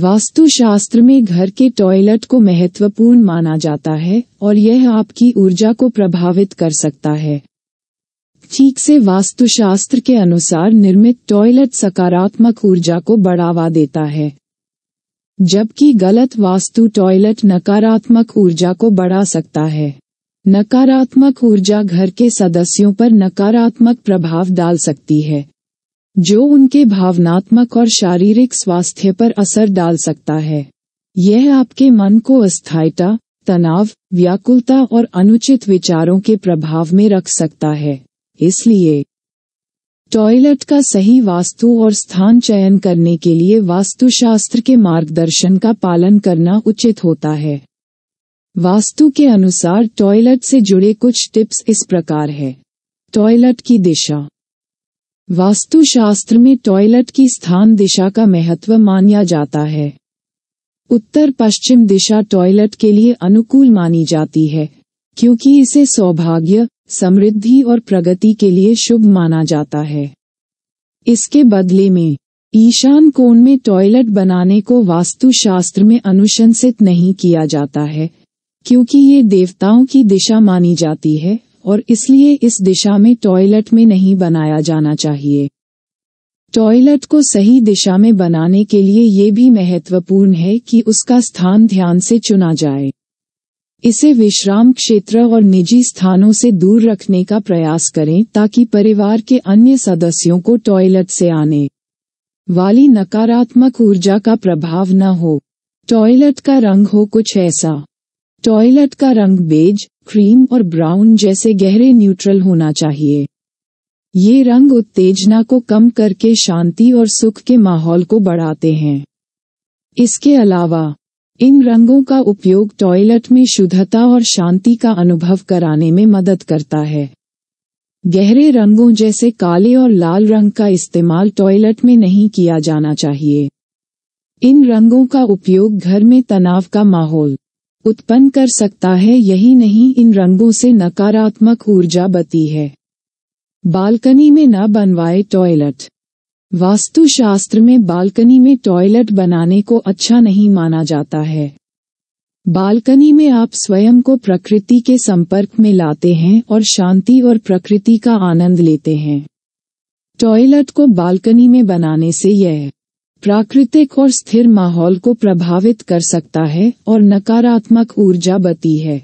वास्तुशास्त्र में घर के टॉयलेट को महत्वपूर्ण माना जाता है और यह आपकी ऊर्जा को प्रभावित कर सकता है ठीक से वास्तुशास्त्र के अनुसार निर्मित टॉयलेट सकारात्मक ऊर्जा को बढ़ावा देता है जबकि गलत वास्तु टॉयलेट नकारात्मक ऊर्जा को बढ़ा सकता है नकारात्मक ऊर्जा घर के सदस्यों पर नकारात्मक प्रभाव डाल सकती है जो उनके भावनात्मक और शारीरिक स्वास्थ्य पर असर डाल सकता है यह आपके मन को अस्थायीता तनाव व्याकुलता और अनुचित विचारों के प्रभाव में रख सकता है इसलिए टॉयलेट का सही वास्तु और स्थान चयन करने के लिए वास्तुशास्त्र के मार्गदर्शन का पालन करना उचित होता है वास्तु के अनुसार टॉयलेट से जुड़े कुछ टिप्स इस प्रकार है टॉयलेट की दिशा वास्तुशास्त्र में टॉयलेट की स्थान दिशा का महत्व माना जाता है उत्तर पश्चिम दिशा टॉयलेट के लिए अनुकूल मानी जाती है क्योंकि इसे सौभाग्य समृद्धि और प्रगति के लिए शुभ माना जाता है इसके बदले में ईशान कोण में टॉयलेट बनाने को वास्तुशास्त्र में अनुशंसित नहीं किया जाता है क्योंकि ये देवताओं की दिशा मानी जाती है और इसलिए इस दिशा में टॉयलेट में नहीं बनाया जाना चाहिए टॉयलेट को सही दिशा में बनाने के लिए ये भी महत्वपूर्ण है कि उसका स्थान ध्यान से चुना जाए इसे विश्राम क्षेत्र और निजी स्थानों से दूर रखने का प्रयास करें ताकि परिवार के अन्य सदस्यों को टॉयलेट से आने वाली नकारात्मक ऊर्जा का प्रभाव न हो टॉयलेट का रंग हो कुछ ऐसा टॉयलेट का रंग बेज क्रीम और ब्राउन जैसे गहरे न्यूट्रल होना चाहिए ये रंग उत्तेजना को कम करके शांति और सुख के माहौल को बढ़ाते हैं इसके अलावा इन रंगों का उपयोग टॉयलेट में शुद्धता और शांति का अनुभव कराने में मदद करता है गहरे रंगों जैसे काले और लाल रंग का इस्तेमाल टॉयलेट में नहीं किया जाना चाहिए इन रंगों का उपयोग घर में तनाव का माहौल उत्पन्न कर सकता है यही नहीं इन रंगों से नकारात्मक ऊर्जा बती है बालकनी में न बनवाए टॉयलेट वास्तुशास्त्र में बालकनी में टॉयलेट बनाने को अच्छा नहीं माना जाता है बालकनी में आप स्वयं को प्रकृति के संपर्क में लाते हैं और शांति और प्रकृति का आनंद लेते हैं टॉयलेट को बालकनी में बनाने से यह प्राकृतिक और स्थिर माहौल को प्रभावित कर सकता है और नकारात्मक ऊर्जा बती है